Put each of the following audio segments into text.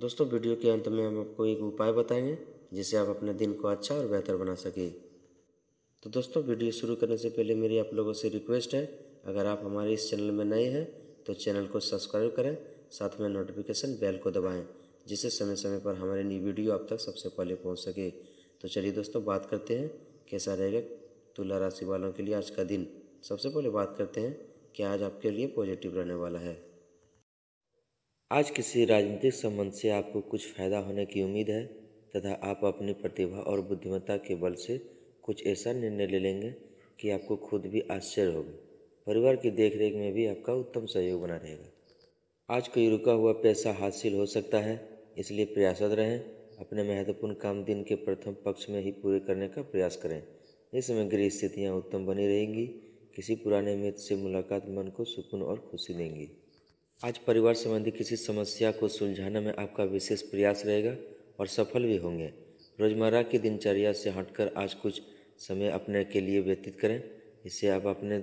दोस्तों वीडियो के अंत में हम आपको एक उपाय बताएंगे जिससे आप अपने दिन को अच्छा और बेहतर बना सकें तो दोस्तों वीडियो शुरू करने से पहले मेरी आप लोगों से रिक्वेस्ट है अगर आप हमारे इस चैनल में नए हैं तो चैनल को सब्सक्राइब करें साथ में नोटिफिकेशन बेल को दबाएं जिससे समय समय पर हमारे नई वीडियो आप तक सबसे पहले पहुंच सके तो चलिए दोस्तों बात करते हैं कैसा रहेगा तुला राशि वालों के लिए आज का दिन सबसे पहले बात करते हैं कि आज आपके लिए पॉजिटिव रहने वाला है आज किसी राजनीतिक संबंध से आपको कुछ फायदा होने की उम्मीद है तथा आप अपनी प्रतिभा और बुद्धिमत्ता के बल से कुछ ऐसा निर्णय ले लेंगे कि आपको खुद भी आश्चर्य होगा परिवार की देखरेख में भी आपका उत्तम सहयोग बना रहेगा आज कोई रुका हुआ पैसा हासिल हो सकता है इसलिए प्रयासरत रहें अपने महत्वपूर्ण काम दिन के प्रथम पक्ष में ही पूरे करने का प्रयास करें इस समय गृह स्थितियाँ उत्तम बनी रहेंगी किसी पुराने मित्र से मुलाकात मन को सुकून और खुशी देंगी आज परिवार संबंधी किसी समस्या को सुलझाने में आपका विशेष प्रयास रहेगा और सफल भी होंगे रोज़मर्रा की दिनचर्या से हटकर आज कुछ समय अपने के लिए व्यतीत करें इससे आप अपने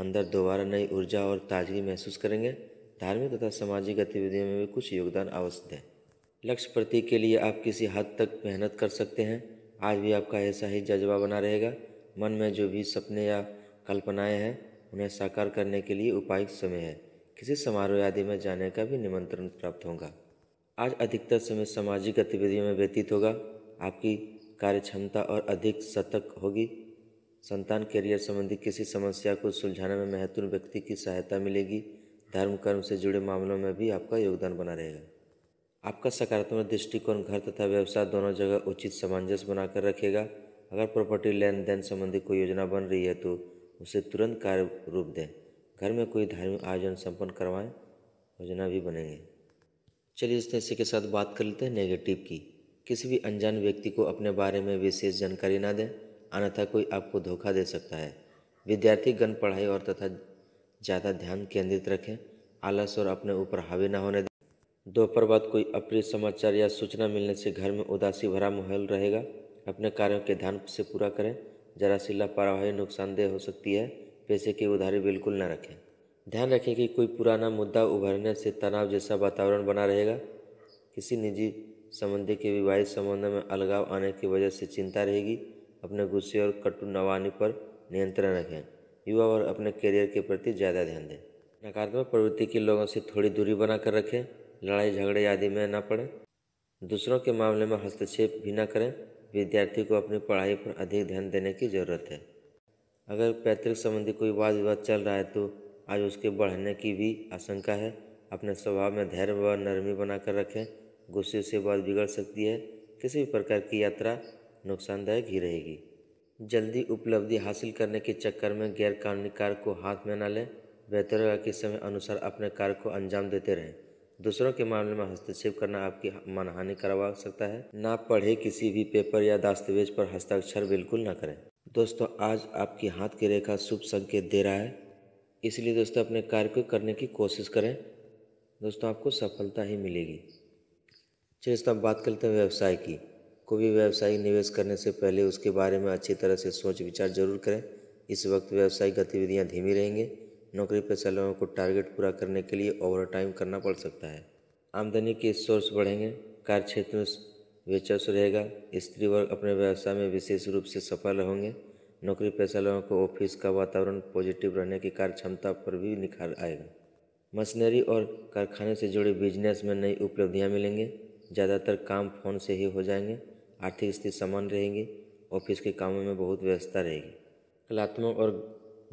अंदर दोबारा नई ऊर्जा और ताजगी महसूस करेंगे धार्मिक तथा सामाजिक गतिविधियों में भी कुछ योगदान अवश्य दें लक्ष्य प्रति के लिए आप किसी हद तक मेहनत कर सकते हैं आज भी आपका ऐसा ही जज्बा बना रहेगा मन में जो भी सपने या कल्पनाएं हैं उन्हें साकार करने के लिए उपायुक्त समय है किसी समारोह आदि में जाने का भी निमंत्रण प्राप्त होगा आज अधिकतर समय सामाजिक गतिविधियों में व्यतीत होगा आपकी कार्य क्षमता और अधिक सतर्क होगी संतान करियर संबंधी किसी समस्या को सुलझाने में महत्वपूर्ण व्यक्ति की सहायता मिलेगी धर्म कर्म से जुड़े मामलों में भी आपका योगदान बना रहेगा आपका सकारात्मक दृष्टिकोण घर तथा व्यवसाय दोनों जगह उचित सामंजस्य बनाकर रखेगा अगर प्रॉपर्टी लेन देन संबंधी कोई योजना बन रही है तो उसे तुरंत कार्य रूप दें घर में कोई धार्मिक आयोजन संपन्न करवाएं योजना भी बनेंगे चलिए इस हिस्से के साथ बात कर लेते हैं नेगेटिव की किसी भी अनजान व्यक्ति को अपने बारे में विशेष जानकारी ना दें अन्यथा कोई आपको धोखा दे सकता है विद्यार्थी गण पढ़ाई और तथा ज़्यादा ध्यान केंद्रित रखें आलस और अपने ऊपर हावी ना होने दें दोपहर बाद कोई अप्रिय समाचार या सूचना मिलने से घर में उदासी भरा माहौल रहेगा अपने कार्यों के ध्यान से पूरा करें जरा सी लापरवाही नुकसानदेह हो सकती है पैसे की उधारी बिल्कुल न रखें ध्यान रखें कि कोई पुराना मुद्दा उभरने से तनाव जैसा वातावरण बना रहेगा किसी निजी संबंधी के विवाहित संबंध में अलगाव आने की वजह से चिंता रहेगी अपने गुस्से और कटु नवानी पर नियंत्रण रखें युवा और अपने करियर के प्रति ज़्यादा ध्यान दें नकारात्मक प्रवृत्ति के लोगों से थोड़ी दूरी बनाकर रखें लड़ाई झगड़े आदि में न पड़ें दूसरों के मामले में हस्तक्षेप भी न करें विद्यार्थी को अपनी पढ़ाई पर अधिक ध्यान देने की जरूरत है अगर पैतृक संबंधी कोई वाद विवाद चल रहा है तो आज उसके बढ़ने की भी आशंका है अपने स्वभाव में धैर्य व नरमी बनाकर रखें गुस्से से बात बिगड़ सकती है किसी भी प्रकार की यात्रा नुकसानदायक ही रहेगी जल्दी उपलब्धि हासिल करने के चक्कर में गैरकानूनी कार्य को हाथ में न लें बेहतर होगा कि समय अनुसार अपने कार्य को अंजाम देते रहें दूसरों के मामले में हस्तक्षेप करना आपकी मानहानि करवा सकता है ना पढ़े किसी भी पेपर या दस्तावेज पर हस्ताक्षर बिल्कुल न करें दोस्तों आज आपकी हाथ की रेखा शुभ संकेत दे रहा है इसलिए दोस्तों अपने कार्य को करने की कोशिश करें दोस्तों आपको सफलता ही मिलेगी चलिए दोस्तों बात करते हैं व्यवसाय की कोई भी व्यवसाय निवेश करने से पहले उसके बारे में अच्छी तरह से सोच विचार जरूर करें इस वक्त व्यावसायिक गतिविधियाँ धीमी रहेंगे नौकरी पेशा लोगों को टारगेट पूरा करने के लिए ओवर टाइम करना पड़ सकता है आमदनी के सोर्स बढ़ेंगे कार्य क्षेत्र में वेचस्व रहेगा स्त्री वर्ग अपने व्यवसाय में विशेष रूप से सफल होंगे नौकरी पेशा लोगों को ऑफिस का वातावरण पॉजिटिव रहने की कार्य क्षमता पर भी निखार आएगा मशीनरी और कारखाने से जुड़े बिजनेस में नई उपलब्धियाँ मिलेंगे ज़्यादातर काम फ़ोन से ही हो जाएंगे आर्थिक स्थिति समान रहेगी ऑफिस के कामों में बहुत व्यस्तता रहेगी कलात्मक और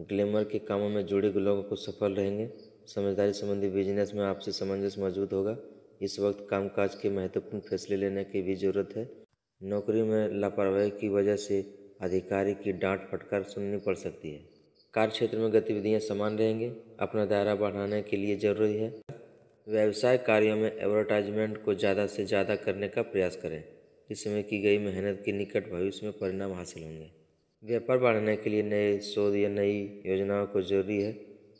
ग्लैमर के कामों में जुड़े लोगों को सफल रहेंगे समझदारी संबंधी बिजनेस में आपसी सामंजस्य मौजूद होगा इस वक्त कामकाज के महत्वपूर्ण फैसले लेने की भी जरूरत है नौकरी में लापरवाही की वजह से अधिकारी की डांट फटकार सुननी पड़ सकती है कार्य क्षेत्र में गतिविधियां समान रहेंगे अपना दायरा बढ़ाने के लिए जरूरी है व्यवसाय कार्यों में एडवर्टाइजमेंट को ज़्यादा से ज़्यादा करने का प्रयास करें इसमें की गई मेहनत के निकट भविष्य में परिणाम हासिल होंगे व्यापार बढ़ाने के लिए नए शोध या नई योजनाओं को जरूरी है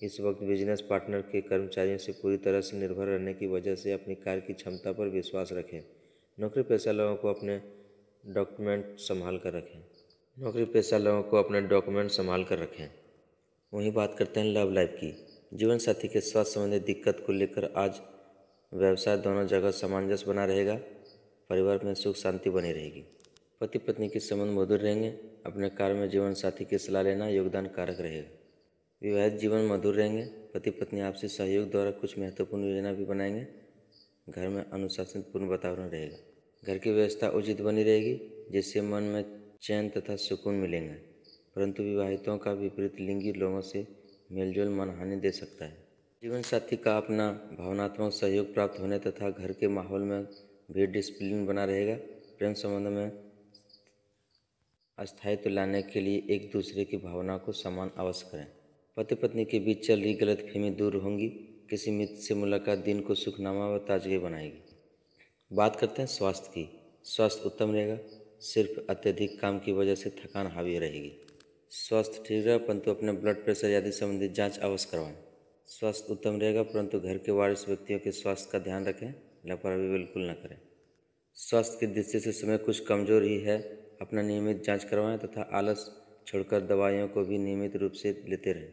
इस वक्त बिजनेस पार्टनर के कर्मचारियों से पूरी तरह से निर्भर रहने की वजह से अपनी कार्य की क्षमता पर विश्वास रखें नौकरी पेशा लोगों को अपने डॉक्यूमेंट संभाल कर रखें नौकरी पेशा लोगों को अपने डॉक्यूमेंट संभाल कर रखें वहीं बात करते हैं लव लाइफ की जीवन साथी के स्वास्थ्य संबंधी दिक्कत को लेकर आज व्यवसाय दोनों जगह सामंजस्य बना रहेगा परिवार में सुख शांति बनी रहेगी पति पत्नी के संबंध मधुर रहेंगे अपने कार्य में जीवन साथी की सलाह लेना योगदान कारक रहेगा विवाहित जीवन मधुर रहेंगे पति पत्नी आपसे सहयोग द्वारा कुछ महत्वपूर्ण योजना भी बनाएंगे घर में अनुशासनपूर्ण वातावरण रहेगा घर की व्यवस्था उचित बनी रहेगी जिससे मन में चैन तथा सुकून मिलेंगे परंतु विवाहितों का विपरीत लिंगी लोगों से मेलजोल मनहानि दे सकता है जीवन साथी का अपना भावनात्मक सहयोग प्राप्त होने तथा घर के माहौल में भी डिसिप्लिन बना रहेगा प्रेम संबंध में अस्थायित्व लाने के लिए एक दूसरे की भावना को समान अवश्य करें पति पत्नी के बीच चल रही गलत फहमी दूर होंगी किसी मित्र से मुलाकात दिन को सुखनामा व ताजगी बनाएगी बात करते हैं स्वास्थ्य की स्वास्थ्य उत्तम रहेगा सिर्फ अत्यधिक काम की वजह से थकान हावी रहेगी स्वास्थ्य ठीक रहे परंतु अपने ब्लड प्रेशर आदि संबंधित जांच अवश्य करवाएं स्वास्थ्य उत्तम रहेगा परंतु घर के वारिस व्यक्तियों के स्वास्थ्य का ध्यान रखें लापरवाही बिल्कुल न करें स्वास्थ्य की दृष्टि से समय कुछ कमजोर ही है अपना नियमित जांच करवाएं तथा आलस छोड़कर दवाइयों को भी नियमित रूप से लेते रहें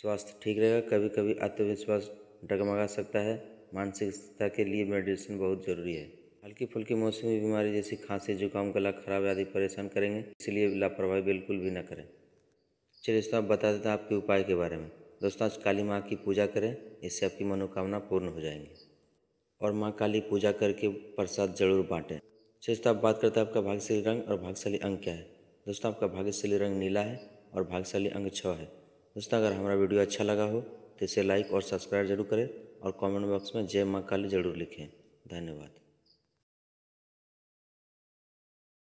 स्वास्थ्य ठीक रहेगा कभी कभी आत्मविश्वास डगमगा सकता है मानसिक स्थिरता के लिए मेडिटेशन बहुत ज़रूरी है हल्की फुल्की मौसमी बीमारी जैसी खांसी जुकाम गला खराब आदि परेशान करेंगे इसलिए लापरवाही बिल्कुल भी ना करें चलिए दोस्तों आप बता देते हैं आपके उपाय के बारे में दोस्तों आज काली माँ की पूजा करें इससे आपकी मनोकामना पूर्ण हो जाएंगी और माँ काली पूजा करके प्रसाद जरूर बांटें दोस्तों आप बात करते हैं आपका भाग्यशाली रंग और भाग्यशाली अंक क्या है दोस्तों आपका भाग्यशाली रंग नीला है और भाग्यशाली अंग छः है दोस्तों अगर हमारा वीडियो अच्छा लगा हो तो इसे लाइक और सब्सक्राइब जरूर करें और कमेंट बॉक्स में जय माँ काली जरूर लिखें धन्यवाद